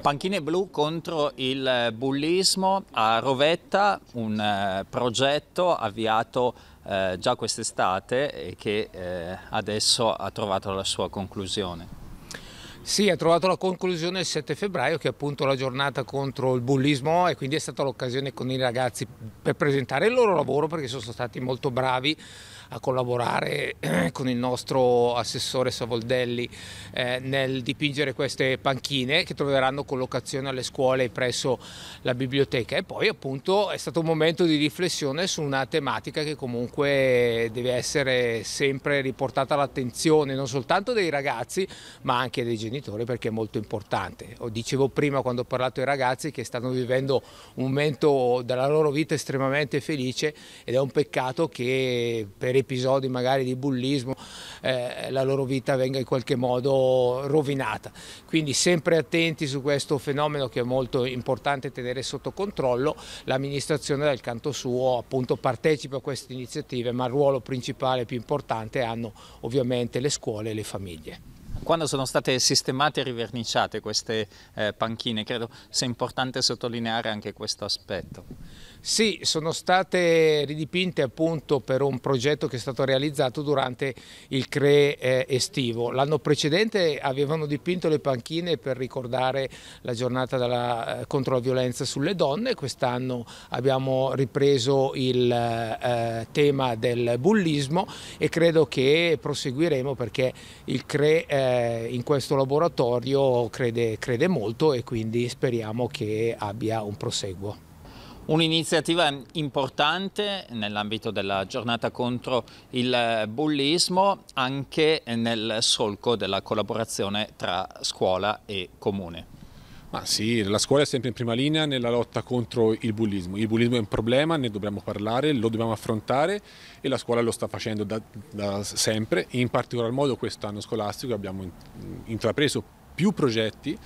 Panchine blu contro il bullismo a Rovetta, un eh, progetto avviato eh, già quest'estate e che eh, adesso ha trovato la sua conclusione. Sì, ha trovato la conclusione il 7 febbraio che è appunto la giornata contro il bullismo e quindi è stata l'occasione con i ragazzi per presentare il loro lavoro perché sono stati molto bravi a collaborare eh, con il nostro assessore Savoldelli eh, nel dipingere queste panchine che troveranno collocazione alle scuole presso la biblioteca e poi appunto è stato un momento di riflessione su una tematica che comunque deve essere sempre riportata all'attenzione non soltanto dei ragazzi ma anche dei genitori genitore perché è molto importante. dicevo prima quando ho parlato ai ragazzi che stanno vivendo un momento della loro vita estremamente felice ed è un peccato che per episodi magari di bullismo eh, la loro vita venga in qualche modo rovinata. Quindi sempre attenti su questo fenomeno che è molto importante tenere sotto controllo. L'amministrazione dal canto suo appunto partecipa a queste iniziative ma il ruolo principale più importante hanno ovviamente le scuole e le famiglie. Quando sono state sistemate e riverniciate queste eh, panchine, credo sia importante sottolineare anche questo aspetto. Sì, sono state ridipinte appunto per un progetto che è stato realizzato durante il CRE eh, estivo. L'anno precedente avevano dipinto le panchine per ricordare la giornata della, eh, contro la violenza sulle donne, quest'anno abbiamo ripreso il eh, tema del bullismo e credo che proseguiremo perché il CRE eh, eh, in questo laboratorio crede, crede molto e quindi speriamo che abbia un proseguo. Un'iniziativa importante nell'ambito della giornata contro il bullismo, anche nel solco della collaborazione tra scuola e comune. Ma sì, la scuola è sempre in prima linea nella lotta contro il bullismo. Il bullismo è un problema, ne dobbiamo parlare, lo dobbiamo affrontare e la scuola lo sta facendo da, da sempre. In particolar modo quest'anno scolastico abbiamo intrapreso più progetti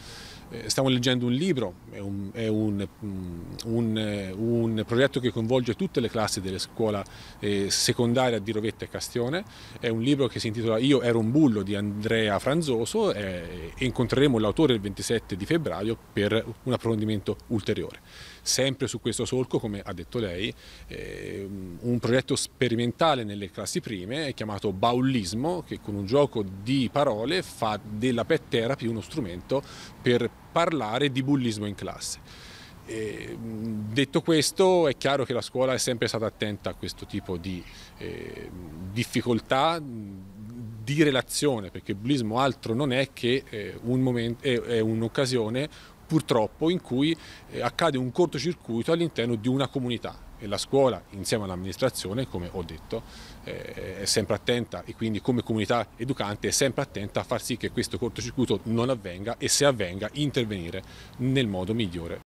eh, stiamo leggendo un libro, è, un, è un, mm, un, eh, un, progetto che coinvolge tutte le classi della scuola eh, secondaria di Rovetta e Castione, è un libro che si intitola Io ero un bullo di Andrea Franzoso e incontreremo l'autore il 27 di febbraio per un approfondimento ulteriore sempre su questo solco, come ha detto lei, eh, un progetto sperimentale nelle classi prime chiamato Baullismo, che con un gioco di parole fa della pet therapy uno strumento per parlare di bullismo in classe. E, ehm, detto questo, è chiaro che la scuola è sempre stata attenta a questo tipo di eh, difficoltà di relazione, perché il bullismo altro non è che eh, un momento, è, è un'occasione purtroppo in cui eh, accade un cortocircuito all'interno di una comunità e la scuola insieme all'amministrazione, come ho detto, eh, è sempre attenta e quindi come comunità educante è sempre attenta a far sì che questo cortocircuito non avvenga e se avvenga intervenire nel modo migliore